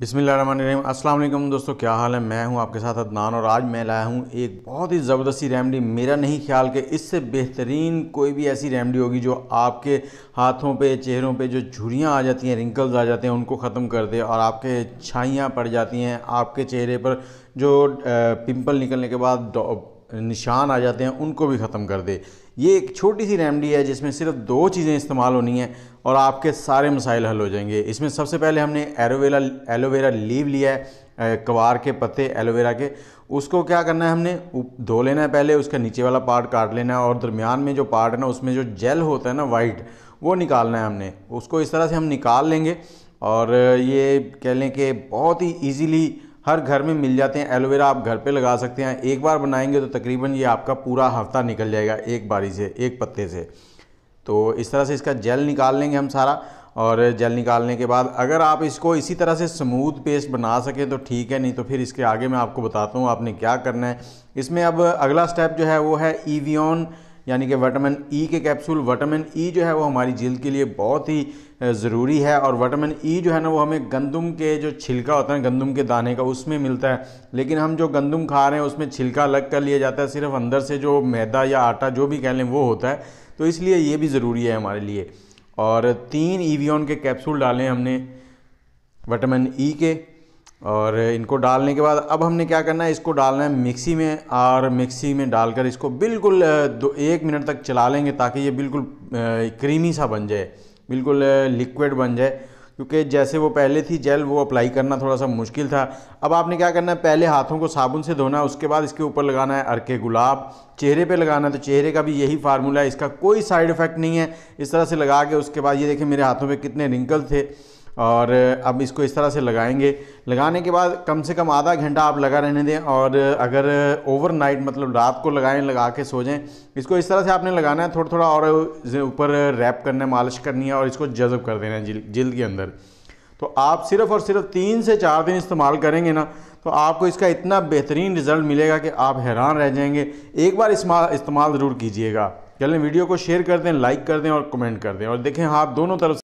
बिसमीम अस्सलाम दोस्तों क्या हाल है मैं हूं आपके साथ अदनान और आज मैं लाया हूं एक बहुत ही ज़बरदस्ती रेमडी मेरा नहीं ख्याल कि इससे बेहतरीन कोई भी ऐसी रेमडी होगी जो आपके हाथों पे चेहरों पे जो झुरियाँ आ जाती हैं रिंकल्स आ जाते हैं उनको ख़त्म कर दे और आपके छाइयाँ पड़ जाती हैं आपके चेहरे पर जो पिम्पल निकलने के बाद निशान आ जाते हैं उनको भी ख़त्म कर दे ये एक छोटी सी रेमडी है जिसमें सिर्फ दो चीज़ें इस्तेमाल होनी हैं और आपके सारे मसाइल हल हो जाएंगे इसमें सबसे पहले हमने एलोवेरा एलोवेरा लीव लिया है कवार के पत्ते एलोवेरा के उसको क्या करना है हमने धो लेना है पहले उसका नीचे वाला पार्ट काट लेना है और दरमियान में जो पार्ट है ना उसमें जो जेल होता है ना वाइट वो निकालना है हमने उसको इस तरह से हम निकाल लेंगे और ये कह लें कि बहुत ही ईजीली हर घर में मिल जाते हैं एलोवेरा आप घर पे लगा सकते हैं एक बार बनाएंगे तो तकरीबन ये आपका पूरा हफ्ता निकल जाएगा एक बारी से एक पत्ते से तो इस तरह से इसका जेल निकाल लेंगे हम सारा और जेल निकालने के बाद अगर आप इसको इसी तरह से स्मूथ पेस्ट बना सकें तो ठीक है नहीं तो फिर इसके आगे मैं आपको बताता हूँ आपने क्या करना है इसमें अब अगला स्टेप जो है वो है ईवियन यानी कि वटामिन ई e के कैप्सूल वटामिन ई जो है वो हमारी जल्द के लिए बहुत ही ज़रूरी है और वटामिन ई e जो है ना वो हमें गंदम के जो छिलका होता है गंदम के दाने का उसमें मिलता है लेकिन हम जो गंदम खा रहे हैं उसमें छिलका अलग कर लिया जाता है सिर्फ अंदर से जो मैदा या आटा जो भी कह लें वो होता है तो इसलिए ये भी ज़रूरी है हमारे लिए और तीन ईवियन के कैप्सूल डालें हमने वटामिन ई e के और इनको डालने के बाद अब हमने क्या करना है इसको डालना है मिक्सी में और मिक्सी में डालकर इसको बिल्कुल दो एक मिनट तक चला लेंगे ताकि ये बिल्कुल क्रीमी सा बन जाए बिल्कुल लिक्विड बन जाए क्योंकि जैसे वो पहले थी जेल वो अप्लाई करना थोड़ा सा मुश्किल था अब आपने क्या करना है पहले हाथों को साबुन से धोना है उसके बाद इसके ऊपर लगाना है अरके गुलाब चेहरे पे लगाना है तो चेहरे का भी यही फार्मूला है इसका कोई साइड इफ़ेक्ट नहीं है इस तरह से लगा के उसके बाद ये देखें मेरे हाथों पर कितने रिंकल थे और अब इसको इस तरह से लगाएंगे लगाने के बाद कम से कम आधा घंटा आप लगा रहने दें और अगर ओवरनाइट मतलब रात को लगाएं लगा के सो जाएं इसको इस तरह से आपने लगाना है थोड़ा थोड़ा और ऊपर रैप करना है मालिश करनी है और इसको जज़ब कर देना है जिल, जिल्द के अंदर तो आप सिर्फ़ और सिर्फ तीन से चार दिन इस्तेमाल करेंगे ना तो आपको इसका इतना बेहतरीन रिज़ल्ट मिलेगा कि आप हैरान रह जाएंगे एक बार इस्तेमाल ज़रूर कीजिएगा चलें वीडियो को शेयर कर दें लाइक कर दें और कमेंट कर दें और देखें हाँ, आप दोनों तरफ